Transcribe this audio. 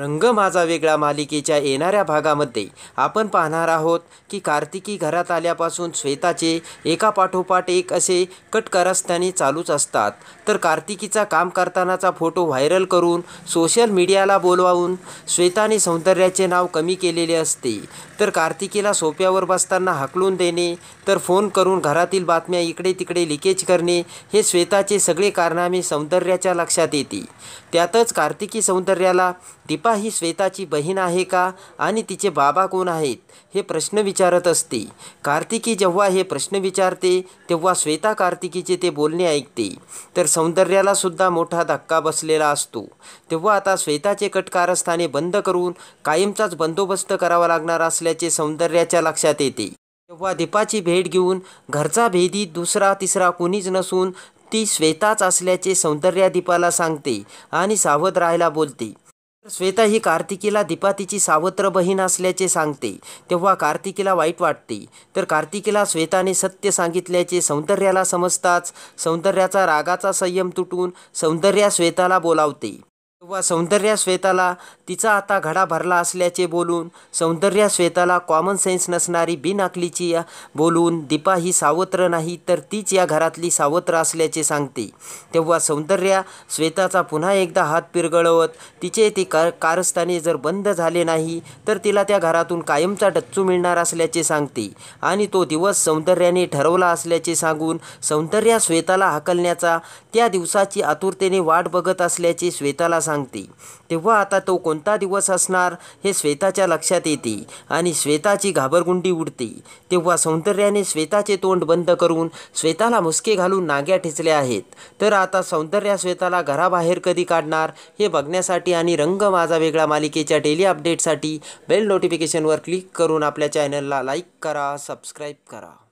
रंग माझा वेगळा मालिकेच्या येणाऱ्या भागामध्ये आपण पाहणार आहोत की कार्तिकी घरात आल्यापासून श्वेताचे एकापाठोपाठ एक असे कटकारस्थाने चालूच असतात तर कार्तिकीचा काम करतानाचा फोटो व्हायरल करून सोशल मीडियाला बोलवावून श्वेताने सौंदर्याचे नाव कमी केलेले असते तर कार्तिकीला सोप्यावर बसताना हकलून देणे तर फोन करून घरातील बातम्या इकडे तिकडे लिकेज करणे हे श्वेताचे सगळे कारनामे सौंदर्याच्या लक्षात येते त्यातच कार्तिकी सौंदर्याला ती दीपा ही श्वेताची बहीण आहे का आणि तिचे बाबा कोण आहेत हे प्रश्न विचारत असते कार्तिकी जेव्हा हे प्रश्न विचारते तेव्हा श्वेता कार्तिकीचे ते बोलणे ऐकते तर सौंदर्याला सुद्धा मोठा धक्का बसलेला असतो तेव्हा आता श्वेताचे कटकारस्थाने बंद करून कायमचाच बंदोबस्त करावा लागणार असल्याचे सौंदर्याच्या लक्षात येते तेव्हा दीपाची भेट घेऊन घरचा भेदी दुसरा तिसरा कुणीच नसून ती श्वेताच असल्याचे सौंदर्या दीपाला सांगते आणि सावध राहायला बोलते श्वेता ही कार्तिकीला दीपातीची सावत्र बहीण असल्याचे सांगते तेव्हा कार्तिकीला वाईट वाटते तर कार्तिकीला श्वेताने सत्य सांगितल्याचे सौंदर्याला समजताच सौंदर्याचा रागाचा संयम तुटून सौंदर्या श्वेताला बोलावते किंवा सौंदर्या श्वेताला तिचा आता घडा भरला असल्याचे बोलून सौंदर्या श्वेताला कॉमन सेन्स नसणारी बिनआकलीची बोलून दीपा ही सावत्र नाही तर तीच या घरातली सावत्र असल्याचे सांगते तेव्हा सौंदर्या श्वेताचा पुन्हा एकदा हात पिरगळवत तिचे ते कार कारस्थाने जर बंद झाले नाही तर तिला त्या घरातून कायमचा डच्चू मिळणार असल्याचे सांगते आणि तो दिवस सौंदर्याने ठरवला असल्याचे सांगून सौंदर्या श्वेताला हकलण्याचा त्या दिवसाची आतुरतेने वाट बघत असल्याचे श्वेताला सांग सांगते तेव्हा आता तो कोणता दिवस असणार हे श्वेताच्या लक्षात येते आणि श्वेताची घाबरगुंडी उडते तेव्हा सौंदर्याने श्वेताचे तोंड बंद करून श्वेताला मुसके घालून नाग्या ठेचल्या आहेत तर आता सौंदर्या श्वेताला घराबाहेर कधी काढणार हे बघण्यासाठी आणि रंग माझा वेगळा मालिकेच्या डेली अपडेटसाठी बेल नोटिफिकेशनवर क्लिक करून आपल्या चॅनलला लाईक करा सबस्क्राईब करा